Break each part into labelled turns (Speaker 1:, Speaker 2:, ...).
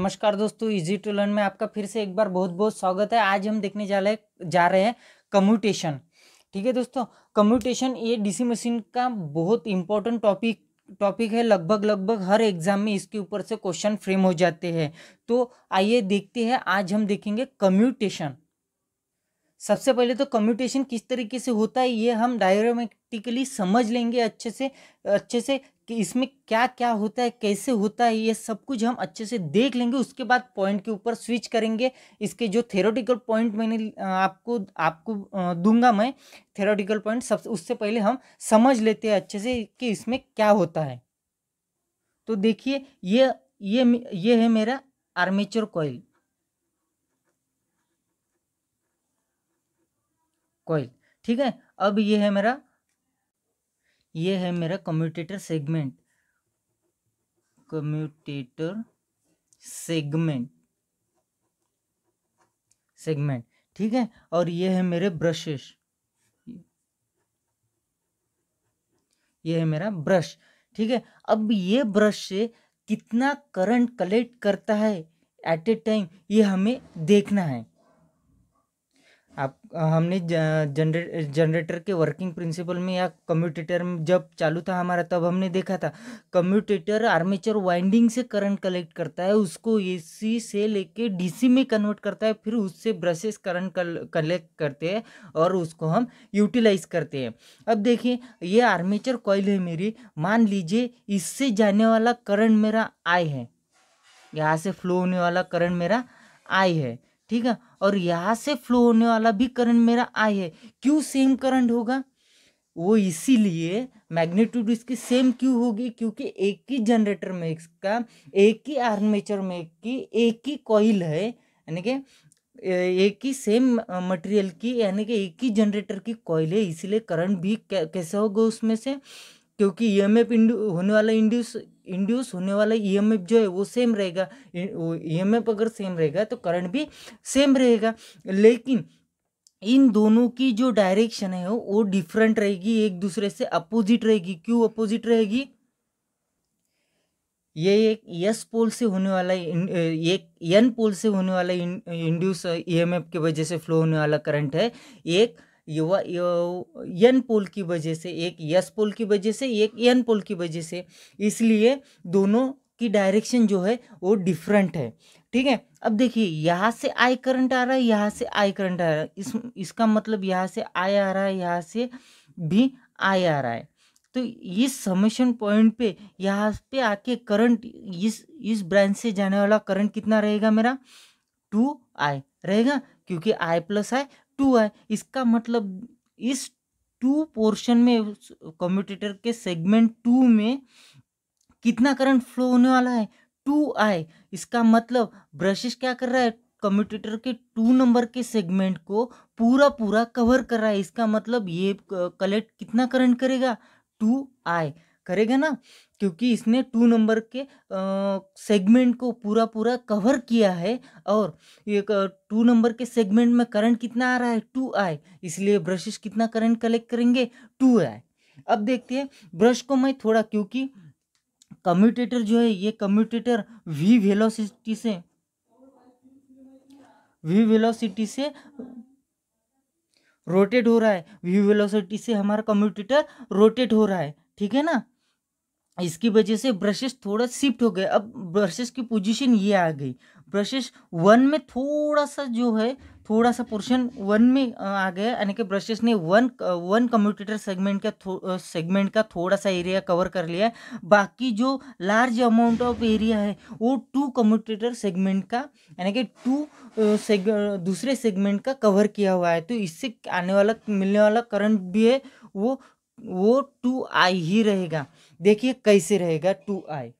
Speaker 1: नमस्कार दोस्तों easy to learn में आपका फिर से एक बार बहुत बहुत स्वागत है आज हम देखने जा रहे जा रहे हैं कम्यूटेशन ठीक है दोस्तों कम्यूटेशन ये डीसी मशीन का बहुत इंपॉर्टेंट टॉपिक टॉपिक है लगभग लगभग हर एग्जाम में इसके ऊपर से क्वेश्चन फ्रेम हो जाते हैं तो आइए देखते हैं आज हम देखेंगे कम्यूटेशन सबसे पहले तो कम्यूटेशन किस तरीके से होता है ये हम डायग्रामेटिकली समझ लेंगे अच्छे से अच्छे से कि इसमें क्या क्या होता है कैसे होता है ये सब कुछ हम अच्छे से देख लेंगे उसके बाद पॉइंट के ऊपर स्विच करेंगे इसके जो थेरोटिकल पॉइंट मैंने आपको आपको दूंगा मैं थेरोटिकल पॉइंट सब उससे पहले हम समझ लेते हैं अच्छे से कि इसमें क्या होता है तो देखिए ये ये ये है मेरा आर्मेचर कोयल कोयल ठीक है अब ये है मेरा ये है मेरा commutator segment commutator segment segment ठीक है और ये है मेरे ब्रशेस ये है मेरा ब्रश ठीक है अब ये ब्रश से कितना करंट कलेक्ट करता है एट ए टाइम ये हमें देखना है आप हमने जनरे जनरेटर के वर्किंग प्रिंसिपल में या कम्यूटेटर जब चालू था हमारा तब हमने देखा था कम्यूटेटर आर्मेचर वाइंडिंग से करंट कलेक्ट करता है उसको एसी से लेके डीसी में कन्वर्ट करता है फिर उससे ब्रशेस करंट कलेक्ट करते हैं और उसको हम यूटिलाइज करते हैं अब देखिए ये आर्मेचर कॉइल है मेरी मान लीजिए इससे जाने वाला करंट मेरा आई है यहाँ से फ्लो होने वाला करंट मेरा आई है ठीक है और यहाँ से फ्लो होने वाला भी करंट मेरा आई है क्यों सेम करंट होगा वो इसीलिए मैग्नीट्यूड इसकी सेम क्यों होगी क्योंकि एक ही जनरेटर में इसका एक ही आर्मेचर में की एक ही कॉइल है यानी कि एक ही सेम मटेरियल की यानी कि एक ही जनरेटर की कॉइल है इसीलिए करंट भी कैसे होगा उसमें से क्योंकि ई एम एफ होने वाला इंड्यूस इंड्यूस होने वाला ईएमएफ जो है वो सेम रहेगा ईएमएफ अगर सेम रहेगा तो करंट भी सेम रहेगा लेकिन इन दोनों की जो डायरेक्शन है वो डिफरेंट रहेगी एक दूसरे से अपोजिट रहेगी क्यों अपोजिट रहेगी ये एक यस पोल से होने वाला एक एन पोल से होने वाला इंड्यूस ईएमएफ के वजह से फ्लो होने वाला करंट है एक युवा पोल की वजह से एक यस पोल की वजह से एक एन पोल की वजह से इसलिए दोनों की डायरेक्शन जो है वो डिफरेंट है ठीक है अब देखिए यहाँ से आई करंट आ रहा है यहाँ से आई करंट आ रहा है इस इसका मतलब यहाँ से आई आ रहा है यहाँ से भी आई आ रहा है तो इस समेशन पॉइंट पे यहाँ पे आके करंट इस इस ब्रांच से जाने वाला करंट कितना रहेगा मेरा टू आई रहेगा क्योंकि आई प्लस आई टू है इसका मतलब इस टू पोर्शन में कम्यूटेटर के सेगमेंट टू में कितना करंट फ्लो होने वाला है टू आई इसका मतलब ब्रशेस क्या कर रहा है कम्यूटेटर के टू नंबर के सेगमेंट को पूरा पूरा कवर कर रहा है इसका मतलब ये कलेक्ट कितना करंट करेगा टू आई करेगा ना क्योंकि इसने टू नंबर के सेगमेंट को पूरा पूरा कवर किया है और एक टू नंबर के सेगमेंट में करंट कितना आ रहा है टू आए इसलिए ब्रशेस कितना करंट कलेक्ट करेंगे टू आए अब देखते हैं ब्रश को मैं थोड़ा क्योंकि कम्यूटेटर जो है ये कम्यूटेटर वी वेलोसिटी से वी वेलोसिटी से रोटेट हो रहा है वी वेलोसिटी से हमारा कम्यूटेटर रोटेट हो रहा है ठीक है ना इसकी वजह से ब्रशेस थोड़ा शिफ्ट हो गए अब ब्रशेस की पोजीशन ये आ गई ब्रशेस वन में थोड़ा सा जो है थोड़ा सा पोर्शन वन में आ गया यानी कि ब्रशेस ने वन वन कम्यूटेटर सेगमेंट का सेगमेंट का थोड़ा सा एरिया कवर कर लिया है बाकी जो लार्ज अमाउंट ऑफ एरिया है वो टू कम्यूटेटर सेगमेंट का यानी कि टू सेग, दूसरे सेगमेंट का कवर किया हुआ है तो इससे आने वाला मिलने वाला करंट भी है वो वो टू आई ही रहेगा देखिए कैसे रहेगा टू आई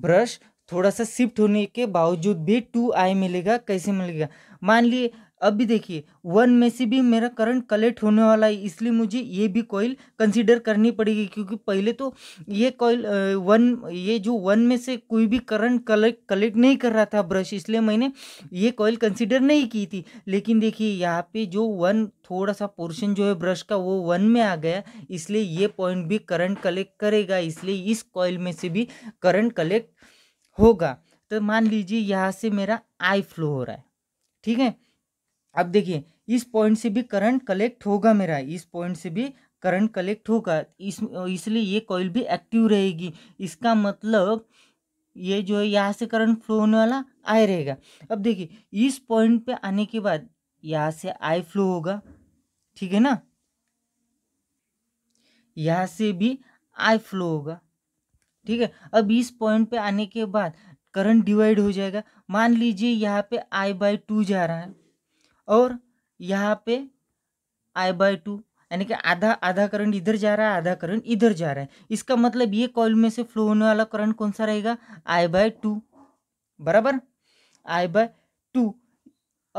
Speaker 1: ब्रश थोड़ा सा शिफ्ट होने के बावजूद भी टू आई मिलेगा कैसे मिलेगा मान ली अब भी देखिए वन में से भी मेरा करंट कलेक्ट होने वाला है इसलिए मुझे ये भी कॉइल कंसिडर करनी पड़ेगी क्योंकि पहले तो ये कॉइल वन ये जो वन में से कोई भी करंट कलेक्ट कलेक्ट नहीं कर रहा था ब्रश इसलिए मैंने ये कॉइल कंसिडर नहीं की थी लेकिन देखिए यहाँ पे जो वन थोड़ा सा पोर्शन जो है ब्रश का वो वन में आ गया इसलिए ये पॉइंट भी करंट कलेक्ट करेगा इसलिए इस कॉइल में से भी करंट कलेक्ट होगा तो मान लीजिए यहाँ से मेरा आई फ्लो हो रहा है ठीक है अब देखिए इस पॉइंट से भी करंट कलेक्ट होगा मेरा इस पॉइंट से भी करंट कलेक्ट होगा इस इसलिए ये कॉइल भी एक्टिव रहेगी इसका मतलब ये जो है यहाँ से करंट फ्लो होने वाला आय रहेगा अब देखिए इस पॉइंट पे आने के बाद यहाँ से आई फ्लो होगा ठीक है ना यहाँ से भी आई फ्लो होगा ठीक है अब इस पॉइंट पे आने के बाद करंट डिवाइड हो जाएगा मान लीजिए यहाँ पे आई बाई टू जा रहा है और यहाँ पे आई बाय टू यानी कि आधा आधा करंट इधर जा रहा है आधा करंट इधर जा रहा है इसका मतलब ये कॉल में से फ्लो होने वाला करंट कौन सा रहेगा आई बाय टू बराबर आई बाय टू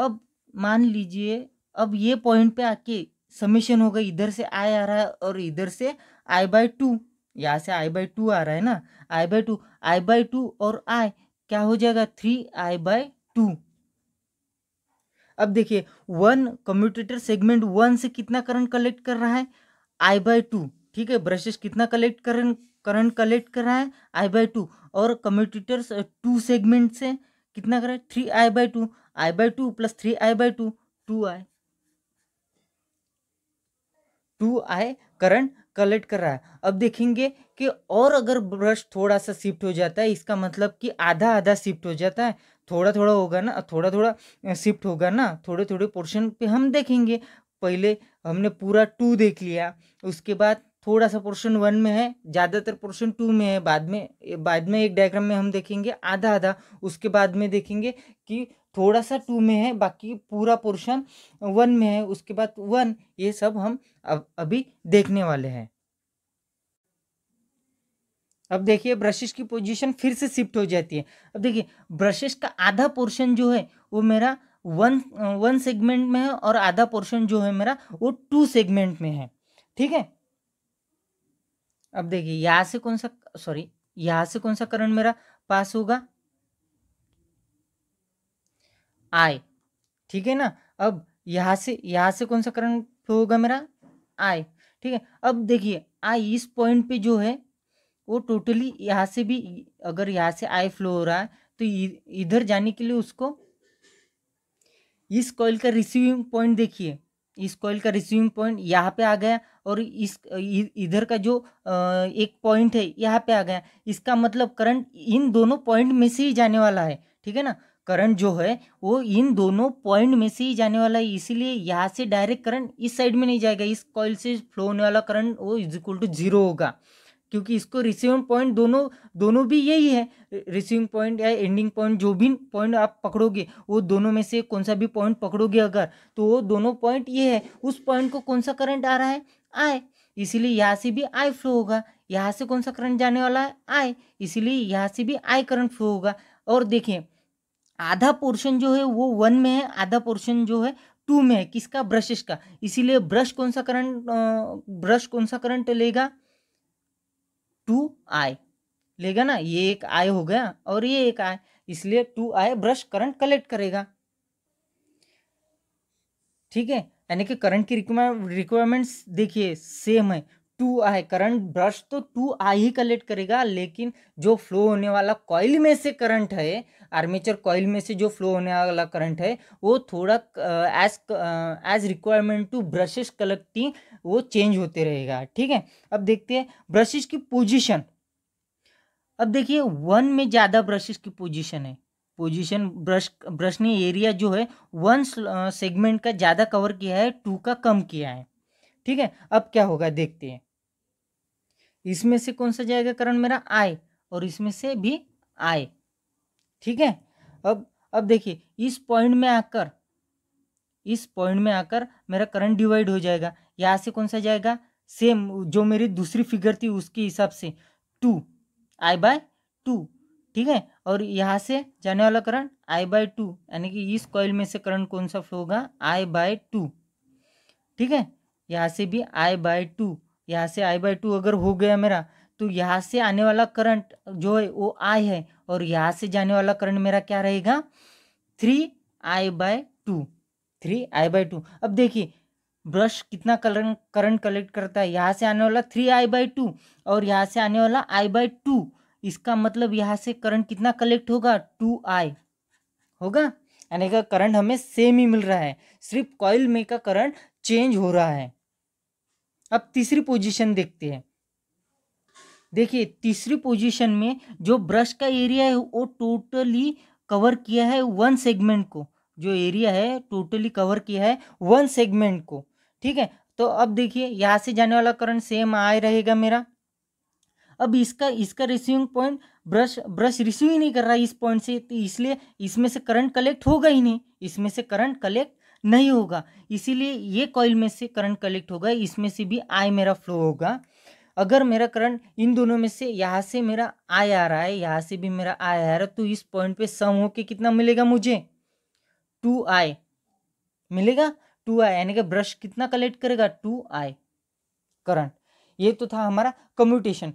Speaker 1: अब मान लीजिए अब ये पॉइंट पे आके समीशन होगा इधर से आई आ रहा है और इधर से आई बाय टू यहाँ से आई बाय टू आ रहा है ना I by two I by two और आई क्या हो जाएगा थ्री आई बाय टू अब देखिए वन कम्यूटेटर सेगमेंट वन से कितना करंट कलेक्ट कर रहा है आई बाई टू ठीक है ब्रशेस कितना कलेक्ट करंट करंट कलेक्ट कर रहा है आई बाई टू और कम्यूटेटर्स टू सेगमेंट से कितना कर रहा है three I by two I by two plus three I by two two I two I current collect कर रहा है अब देखेंगे कि और अगर ब्रश थोड़ा सा शिफ्ट हो जाता है इसका मतलब कि आधा आधा शिफ्ट हो जाता है थोड़ा थोड़ा होगा ना थोड़ा थोड़ा शिफ्ट होगा ना थोड़े थोड़े पोर्शन पे हम देखेंगे पहले हमने पूरा टू देख लिया उसके बाद थोड़ा सा पोर्शन वन में है ज़्यादातर पोर्शन टू में है बाद में बाद में एक डायग्राम में हम देखेंगे आधा आधा उसके बाद में देखेंगे कि थोड़ा सा टू में है बाकी पूरा पोर्शन वन में है उसके बाद वन ये सब हम अब अभी देखने वाले हैं अब देखिए ब्रशेस की पोजीशन फिर से शिफ्ट हो जाती है अब देखिए ब्रशेस का आधा पोर्शन जो है वो मेरा वन वन सेगमेंट में है और आधा पोर्शन जो है मेरा वो टू सेगमेंट में है ठीक है अब देखिए यहाँ से कौन सा सॉरी यहाँ से कौन सा करंट मेरा पास होगा आई ठीक है ना अब यहाँ से यहाँ से कौन सा करंट फ्लो होगा मेरा आई ठीक है अब देखिए आई इस पॉइंट पे जो है वो टोटली यहाँ से भी अगर यहाँ से आई फ्लो हो रहा है तो इधर जाने के लिए उसको इस कॉइल का रिसीविंग पॉइंट देखिए इस कॉइल का रिसीविंग पॉइंट यहाँ पे आ गया और इस इधर का जो एक पॉइंट है यहाँ पे आ गया इसका मतलब करंट इन दोनों पॉइंट में से ही जाने वाला है ठीक है ना करंट जो है वो इन दोनों पॉइंट में से ही जाने वाला है इसीलिए यहाँ से डायरेक्ट करंट इस साइड में नहीं जाएगा इस कॉइल से फ्लो होने वाला करंट वो इज इक्वल टू जीरो होगा क्योंकि इसको रिसीविंग पॉइंट दोनों दोनों भी यही है रिसीविंग पॉइंट या एंडिंग पॉइंट जो भी पॉइंट आप पकड़ोगे वो दोनों में से कौन सा भी पॉइंट पकड़ोगे अगर तो वो दोनों पॉइंट ये है उस पॉइंट को कौन सा करंट आ रहा है आए इसीलिए यहाँ से भी आई फ्लो होगा यहाँ से कौन सा करंट जाने वाला है आए इसीलिए यहाँ से भी आई करंट फ्लो होगा और देखें आधा पोर्शन जो है वो वन में है आधा पोर्शन जो है टू में है किसका ब्रशेस का इसीलिए ब्रश कौन सा करंट ब्रश कौन सा करंट लेगा टू आई लेगा ना ये एक आई हो गया और ये एक आई इसलिए two I brush current collect करेगा ठीक है यानी कि करंट की रिक्वायरमेंट्स देखिए सेम है टू आई करंट ब्रश तो टू आई ही कलेक्ट करेगा लेकिन जो फ्लो होने वाला कॉइल में से करंट है आर्मेचर कॉइल में से जो फ्लो होने वाला करंट है वो थोड़ा as as requirement two brushes collecting वो चेंज होते रहेगा ठीक है अब देखते हैं ब्रशेस की पोजीशन अब देखिए वन में ज़्यादा ब्रशेस की पोजीशन है पोजीशन ब्रश ब्रश ने एरिया जो है वन सेगमेंट का ज़्यादा कवर किया है टू का कम किया है ठीक है अब क्या होगा देखते हैं इसमें से कौन सा जाएगा करंट मेरा आई और इसमें से भी आई ठीक है अब अब देखिए इस पॉइंट में आकर इस पॉइंट में आकर मेरा करंट डिवाइड हो जाएगा यहाँ से कौन सा जाएगा सेम जो मेरी दूसरी फिगर थी उसके हिसाब से टू आई बाय टू ठीक है और यहाँ से जाने वाला करंट आई बाय टू यानी कि इस कॉइल में से करंट कौन सा फ्लो होगा आई बाय टू ठीक है यहाँ से भी आई बाय टू यहाँ से आई बाई टू अगर हो गया मेरा तो यहाँ से आने वाला करंट जो है वो आई है और यहाँ से जाने वाला करंट मेरा क्या रहेगा three I by two three I by two अब देखिए ब्रश कितना करंट करंट कलेक्ट करता है यहाँ से आने वाला थ्री आई बाई टू और यहाँ से आने वाला आई बाई टू इसका मतलब यहाँ से करंट कितना कलेक्ट होगा टू आई होगा यानी का करंट हमें सेम ही मिल रहा है सिर्फ कॉइल में का करंट चेंज हो रहा है अब तीसरी पोजीशन देखते हैं देखिए तीसरी पोजीशन में जो ब्रश का एरिया है वो टोटली कवर किया है वन सेगमेंट को जो एरिया है टोटली कवर किया है वन सेगमेंट को ठीक है तो अब देखिए यहाँ से जाने वाला करंट सेम आ रहेगा मेरा अब इसका इसका receiving point brush brush receive ही नहीं कर रहा है इस पॉइंट से तो इसलिए इसमें से करंट कलेक्ट होगा ही नहीं इसमें से करंट कलेक्ट नहीं होगा इसीलिए ये कॉइल में से करंट कलेक्ट होगा इसमें से भी आई मेरा फ्लो होगा अगर मेरा करंट इन दोनों में से यहाँ से मेरा आई आ रहा है यहाँ से भी मेरा आई आ रहा है तो इस पॉइंट पे सम होके कितना मिलेगा मुझे टू आई मिलेगा टू आई यानी कि ब्रश कितना कलेक्ट करेगा टू आई करंट ये तो था हमारा कम्यूटेशन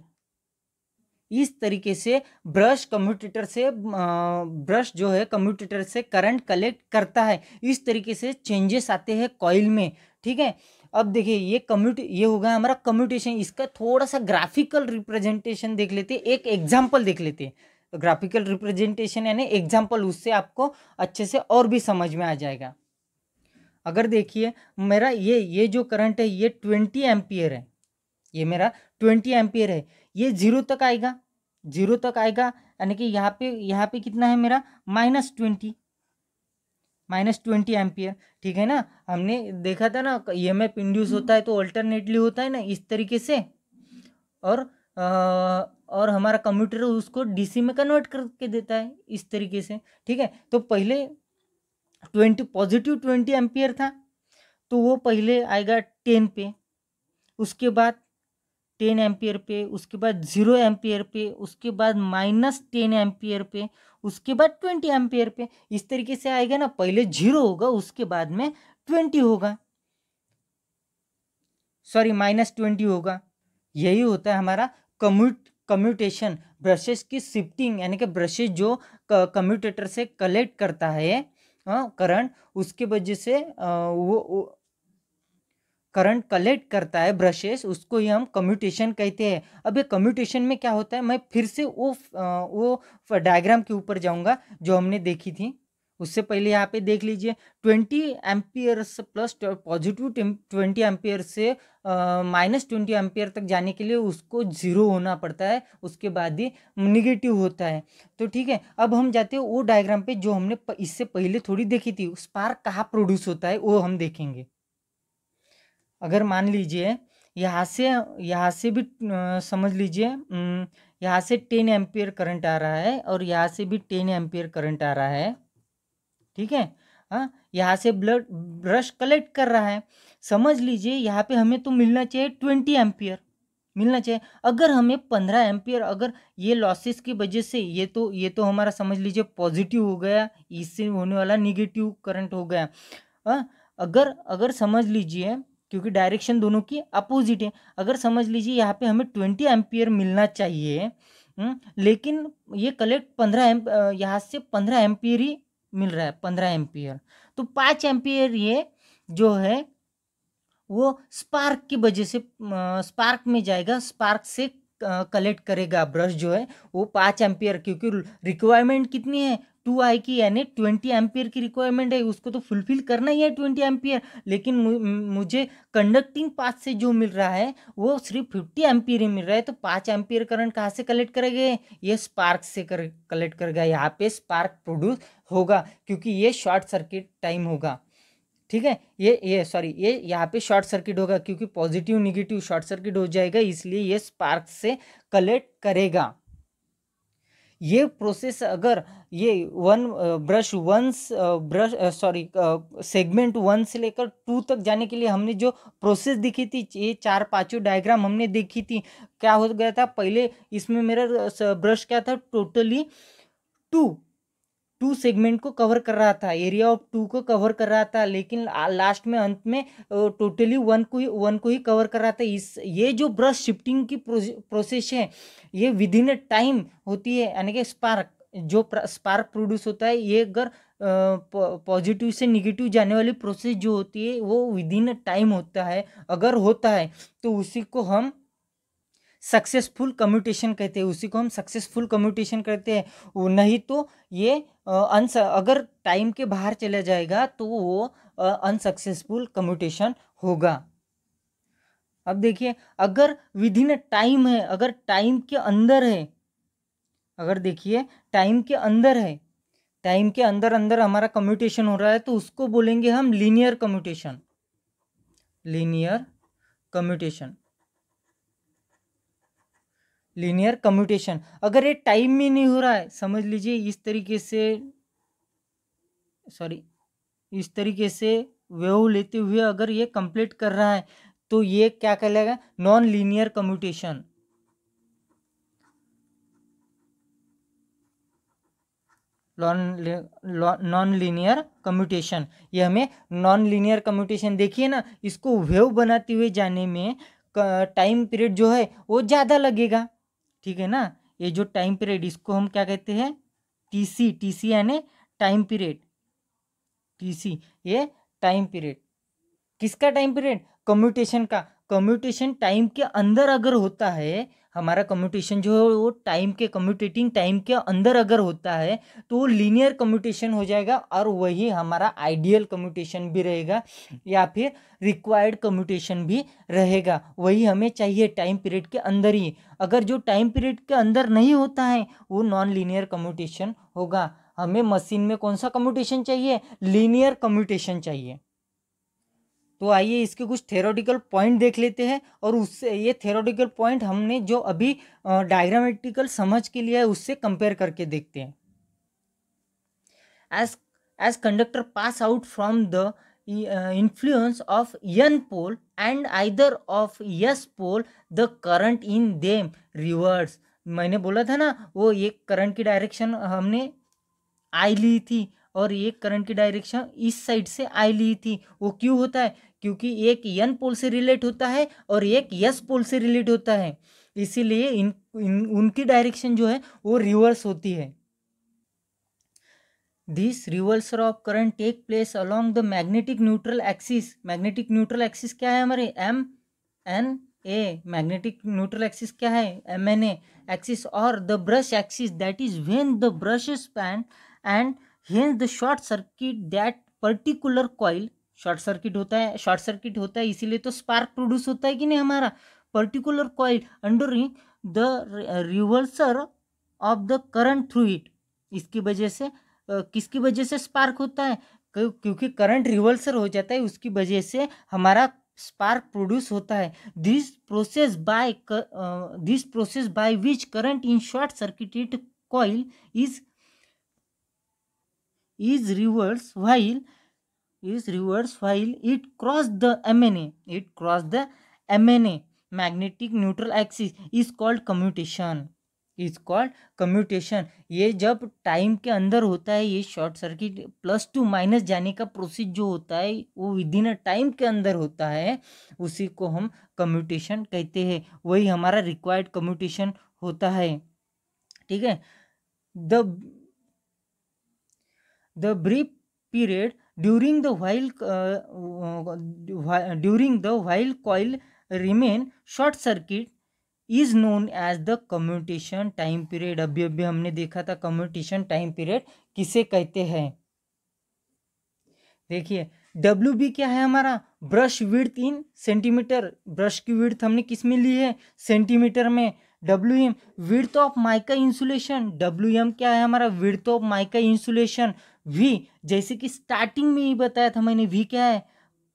Speaker 1: इस तरीके से ब्रश कम्यूटेटर से ब्रश जो है कम्यूटेटर से करंट कलेक्ट करता है इस तरीके से चेंजेस आते हैं कॉइल में ठीक है अब देखिए ये कम्यूट ये होगा हमारा कम्यूटेशन इसका थोड़ा सा ग्राफिकल रिप्रेजेंटेशन देख लेते एक एग्जाम्पल देख लेते तो ग्राफिकल रिप्रेजेंटेशन यानी एग्जाम्पल उससे आपको अच्छे से और भी समझ में आ जाएगा अगर देखिए मेरा ये ये जो करंट है ये ट्वेंटी एम्पियर है ये मेरा ट्वेंटी एम्पियर है ये जीरो तक आएगा जीरो तक आएगा यानी कि यहाँ पे यहाँ पे कितना है मेरा minus twenty minus twenty ampere ठीक है ना हमने देखा था ना ई एम एफ इंड्यूस होता है तो अल्टरनेटली होता है ना इस तरीके से और आ, और हमारा कंप्यूटर उसको डीसी में कन्वर्ट करके देता है इस तरीके से ठीक है तो पहले ट्वेंटी पॉजिटिव ट्वेंटी एम्पियर था तो वो पहले आएगा टेन पे उसके बाद टेन एम्पियर पे उसके बाद ज़ीरो एम्पियर पे उसके बाद माइनस टेन एम्पियर पे उसके बाद ट्वेंटी एम्पियर पे इस तरीके से आएगा ना पहले जीरो होगा उसके बाद में ट्वेंटी होगा सॉरी माइनस ट्वेंटी होगा यही होता है हमारा कम्यूट कम्यूटेशन ब्रशेस की शिफ्टिंग यानी कि ब्रशेस जो कम्यूटेटर से कलेक्ट करता है हाँ, करंट उसके वजह से वो, वो करंट कलेक्ट करता है ब्रशेस उसको ही हम कम्यूटेशन कहते हैं अब ये कम्यूटेशन में क्या होता है मैं फिर से वो वो डायग्राम के ऊपर जाऊँगा जो हमने देखी थी उससे पहले यहाँ पे देख लीजिए ट्वेंटी एम्पियर से प्लस पॉजिटिव ट्वेंटी एम्पियर से माइनस ट्वेंटी एम्पियर तक जाने के लिए उसको ज़ीरो होना पड़ता है उसके बाद ही निगेटिव होता है तो ठीक है अब हम जाते हैं वो डायग्राम पे जो हमने इससे पहले थोड़ी देखी थी स्पार्क कहाँ प्रोड्यूस होता है वो हम देखेंगे अगर मान लीजिए यहाँ से यहाँ से भी समझ लीजिए यहाँ से टेन एम्पियर करंट आ रहा है और यहाँ से भी टेन एम्पियर करंट आ रहा है ठीक है हाँ यहाँ से ब्लड ब्रश कलेक्ट कर रहा है समझ लीजिए यहाँ पे हमें तो मिलना चाहिए ट्वेंटी एम्पियर मिलना चाहिए अगर हमें पंद्रह एम्पियर अगर ये लॉसेस की वजह से ये तो ये तो हमारा समझ लीजिए पॉजिटिव हो गया इससे होने वाला निगेटिव करंट हो गया आ, हाँ, अगर अगर समझ लीजिए क्योंकि डायरेक्शन दोनों की अपोजिट है अगर समझ लीजिए यहाँ पे हमें ट्वेंटी एम्पियर मिलना चाहिए हम्म, लेकिन ये कलेक्ट पंद्रह एम यहाँ से पंद्रह एम्पियर ही मिल रहा है पंद्रह एम्पियर तो पाँच एम्पियर ये जो है वो स्पार्क की वजह से स्पार्क में जाएगा स्पार्क से कलेक्ट करेगा ब्रश जो है वो पाँच एम्पियर क्योंकि रिक्वायरमेंट कितनी है टू आई की यानी ट्वेंटी एम्पियर की रिक्वायरमेंट है उसको तो फुलफिल करना ही है ट्वेंटी एम्पियर लेकिन मुझे कंडक्टिंग पाथ से जो मिल रहा है वो सिर्फ फिफ्टी एम्पियर ही मिल रहा है तो पाँच एम्पियर करंट कहाँ से कलेक्ट गए ये स्पार्क से कर कलेक्ट करेगा यहाँ पे स्पार्क प्रोड्यूस होगा क्योंकि ये शॉर्ट सर्किट टाइम होगा ठीक है ये ये सॉरी ये यहाँ पे शॉर्ट सर्किट होगा क्योंकि पॉजिटिव निगेटिव शॉर्ट सर्किट हो जाएगा इसलिए ये स्पार्क से कलेक्ट करेगा ये प्रोसेस अगर ये one brush one brush sorry segment one से लेकर टू तक जाने के लिए हमने जो प्रोसेस दिखी थी ये चार पांचों डायग्राम हमने देखी थी क्या हो गया था पहले इसमें मेरा ब्रश क्या था टोटली टू टू सेगमेंट को कवर कर रहा था एरिया ऑफ टू को कवर कर रहा था लेकिन लास्ट में अंत में टोटली वन को ही वन को ही कवर कर रहा था इस ये जो ब्रश शिफ्टिंग की प्रोसेस है ये विद इन टाइम होती है यानी कि स्पार्क जो स्पार्क प्रोड्यूस होता है ये अगर पॉजिटिव से निगेटिव जाने वाली प्रोसेस जो होती है वो विद इन टाइम होता है अगर होता है तो उसी को हम सक्सेसफुल कम्यूटेशन कहते हैं उसी को हम सक्सेसफुल कम्यूटेशन कहते हैं नहीं तो ये अनस अगर टाइम के बाहर चला जाएगा तो वो अनसक्सेसफुल कम्यूटेशन होगा अब देखिए अगर विद इन टाइम है अगर टाइम के अंदर है अगर देखिए टाइम के अंदर है टाइम के अंदर अंदर हमारा कम्यूटेशन हो रहा है तो उसको बोलेंगे हम linear commutation linear commutation linear commutation अगर ये टाइम में नहीं हो रहा है समझ लीजिए इस तरीके से सॉरी इस तरीके से वेव लेते हुए अगर ये कंप्लीट कर रहा है तो ये क्या कहलाएगा non linear commutation non linear commutation ये हमें नॉन लीनियर कम्यूटेशन देखिए ना इसको वेव बनाते हुए जाने में टाइम पीरियड जो है वो ज़्यादा लगेगा ठीक है ना ये जो टाइम पीरियड इसको हम क्या कहते हैं टीसी टीसी यानी टाइम पीरियड टीसी ये टाइम पीरियड किसका टाइम पीरियड कम्यूटेशन का कम्यूटेशन टाइम के अंदर अगर होता है हमारा कम्यूटेशन जो है वो टाइम के कम्यूटेटिंग टाइम के अंदर अगर होता है तो वो लीनियर कम्यूटेशन हो जाएगा और वही हमारा आइडियल कम्यूटेशन भी रहेगा या फिर रिक्वायर्ड कम्यूटेशन भी रहेगा वही हमें चाहिए टाइम पीरियड के अंदर ही अगर जो टाइम पीरियड के अंदर नहीं होता है वो नॉन लीनियर कम्यूटेशन होगा हमें मशीन में कौन सा कम्यूटेशन चाहिए लीनियर कम्यूटेशन चाहिए तो आइए इसके कुछ थेरोटिकल पॉइंट देख लेते हैं और उससे ये थेरोटिकल पॉइंट हमने जो अभी डायग्रामेटिकल समझ के लिए है उससे कंपेयर करके देखते हैं as as conductor pass out from the influence of N pole and either of S pole the current in them reverse मैंने बोला था ना वो एक करंट की डायरेक्शन हमने आई ली थी और एक करंट की डायरेक्शन इस साइड से आई ली थी वो क्यों होता है क्योंकि एक यन पोल से रिलेट होता है और एक यस पोल से रिलेट होता है इसीलिए इन, इन उनकी डायरेक्शन जो है वो रिवर्स होती है this reversal of current take place along the magnetic neutral axis magnetic neutral axis क्या है हमारे M N A magnetic neutral axis क्या है एम एन ए एक्सिस और the brush axis that is when the brush span and hence the short circuit that particular coil short circuit होता है short circuit होता है इसीलिए तो spark produce होता है कि नहीं हमारा particular coil undergoing the reversal of the current through it इसकी वजह से किसकी वजह से स्पार्क होता है क्योंकि करंट रिवर्सर हो जाता है उसकी वजह से हमारा स्पार्क प्रोड्यूस होता है this process by this process by which current in short it coil is is reverse while is reversed while it crossed the MNA. It crossed the MNA magnetic neutral axis is called commutation. Is called commutation ये जब time के अंदर होता है ये short circuit plus to minus जाने का process जो होता है वो विद इन अ टाइम के अंदर होता है उसी को हम कम्यूटेशन कहते हैं वही हमारा रिक्वायर्ड कम्यूटेशन होता है ठीक है the brief period during the while uh, uh during the while coil remain short circuit is known as the commutation time period अभी अभी हमने देखा था कम्यूटेशन टाइम पीरियड किसे कहते हैं देखिए डब्ल्यू बी क्या है हमारा brush width in centimetre brush की विड्थ हमने किस में ली है सेंटीमीटर में W M width of mica insulation W M क्या है हमारा width of mica insulation V जैसे कि स्टार्टिंग में ही बताया था मैंने वी क्या है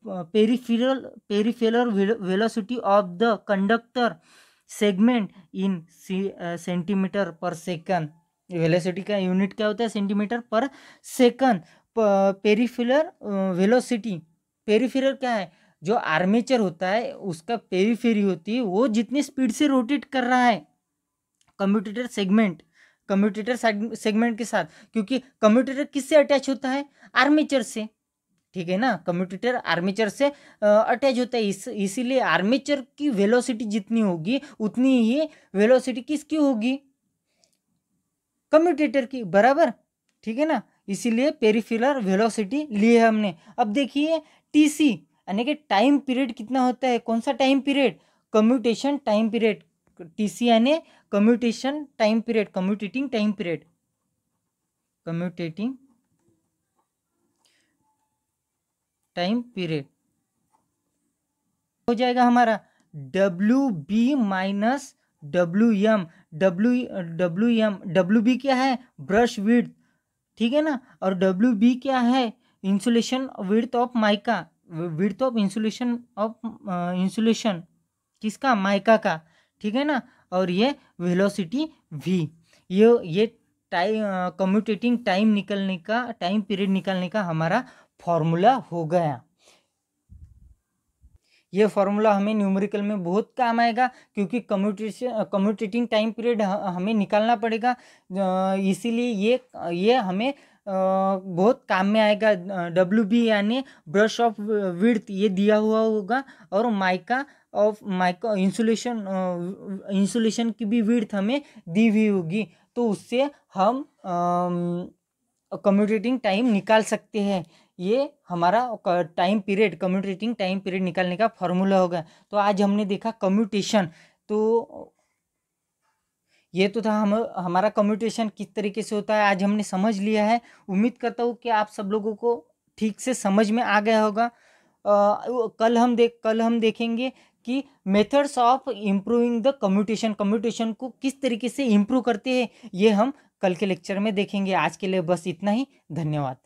Speaker 1: peripheral peripheral velocity of the conductor segment in centimetre per second velocity का यूनिट क्या होता है centimetre per second peripheral velocity peripheral क्या है जो आर्मेचर होता है उसका पेरीफेरी होती है वो जितनी स्पीड से रोटेट कर रहा है कंप्यूटेटर सेगमेंट कम्यूटेटर सेगमेंट के साथ क्योंकि कम्यूटेटर किससे अटैच होता है आर्मेचर से ठीक है ना कम्यूटेटर आर्मेचर से अटैच होता है इस इसीलिए आर्मेचर की वेलोसिटी जितनी होगी उतनी ही वेलोसिटी किसकी होगी कम्यूटेटर की बराबर ठीक है ना इसीलिए पेरीफिलर वेलोसिटी ली है हमने अब देखिए टीसी यानी कि टाइम पीरियड कितना होता है कौन सा time period commutation time period TC यानी commutation time period commutating time period commutating time period हो जाएगा हमारा W B minus W M W W M W B क्या है ब्रश विड्थ ठीक है ना और डब्ल्यू बी क्या है insulation width of mica width of insulation of insulation किसका माइका का ठीक है ना और ये वेलोसिटी वी ये ये टाइम कम्यूटेटिंग टाइम निकलने का टाइम पीरियड निकालने का हमारा फॉर्मूला हो गया ये फॉर्मूला हमें न्यूमेरिकल में बहुत काम आएगा क्योंकि कम्यूटेशन कम्यूटेटिंग टाइम पीरियड हमें निकालना पड़ेगा इसीलिए ये ये हमें बहुत काम में आएगा डब्ल्यू बी यानी ब्रश ऑफ विड्थ ये दिया हुआ होगा और mica of micro insulation insulation की भी विड्थ हमें दी हुई होगी तो उससे हम कम्यूटेटिंग um, टाइम निकाल सकते हैं ये हमारा time period commutating time period निकालने का फॉर्मूला होगा तो आज हमने देखा कम्यूटेशन तो ये तो था हम हमारा कम्यूटेशन किस तरीके से होता है आज हमने समझ लिया है उम्मीद करता हूँ कि आप सब लोगों को ठीक से समझ में आ गया होगा आ, कल हम देख कल हम देखेंगे कि methods of improving the commutation commutation को किस तरीके से इम्प्रूव करते हैं ये हम कल के लेक्चर में देखेंगे आज के लिए बस इतना ही धन्यवाद